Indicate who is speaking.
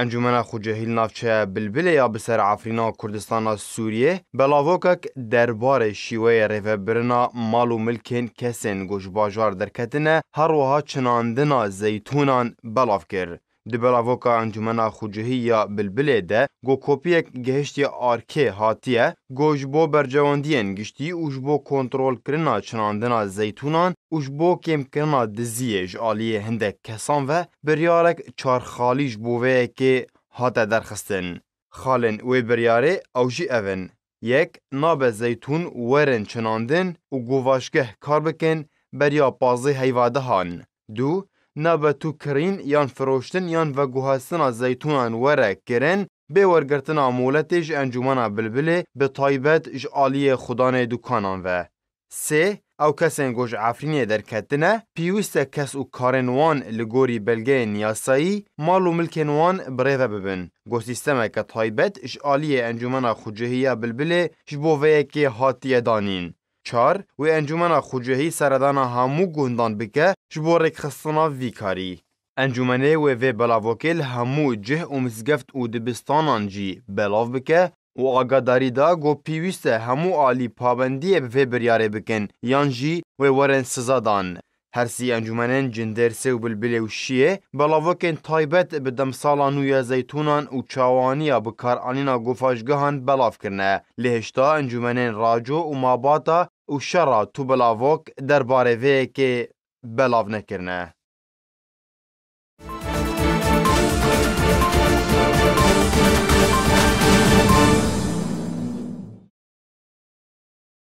Speaker 1: انجمن خوجهیل نافچه بلبل یا بسر عفرینا کردستان سوریه بلاوکک دربار شیوه ریوبرنا مال و ملکین کسین گوش باجار درکتنه هر وها چناندنا زیتونان بلاف کرد. Di beravoka Encumena Xucihî ya Bilbilê de got kopiyek gehiştê arkê hatiye got ji bo bercewendiyên giştî û ji bo kontrolkirina çinandina zeytûnan û ji bo kêmkirina diziyê ji aliyê hindek kesan ve biryarek çarxalî ji bo vê hate derxistin. Xalên wê biryarê ew jî ev in. Yek nabe zeytûn werin çinandin û govaşgeh kar bikin beriya pazê heyvadehan. Du نابتو تو کرین یان فروشتن یان و گوهاستنا زیتونان وره کرن به ورگرتن ورگرتن انجومان بلبله به طایبت اج عالیە خوددانێ دوکانان و سه ئەو گوش عفرینی ئافرینێ دەرکەتنە کس کس و لگوری لە لگوری بلگه نیاسایی مال و ملکێنوان برێڤە ببن طایبت تایبەت ژ انجومان ئەنجومەنا بلبله بلبلێ ژ حاتی دانین çar û encumena xucehî seredana hamû gundan bike ji bo rêxistina vî karî. Encûmenê wê vê belavokê li hemû cih û mizgeft û dibistanan jî belav bike û agadarî da got pêwîst e hemû alî pabendiyê bi vê biryarê bikin yan jî wê werin siza dan. Hersî encûmenên cindersê û bilbilê û şiyê belavokên taybet bi demsala nûya zeytûnan û çawaniya bi karanîna gofajgihan belav kirine. Li hişta encûmenên raco û mabata û şera Tûbila Vok derbarê vê yekê belav nekirine.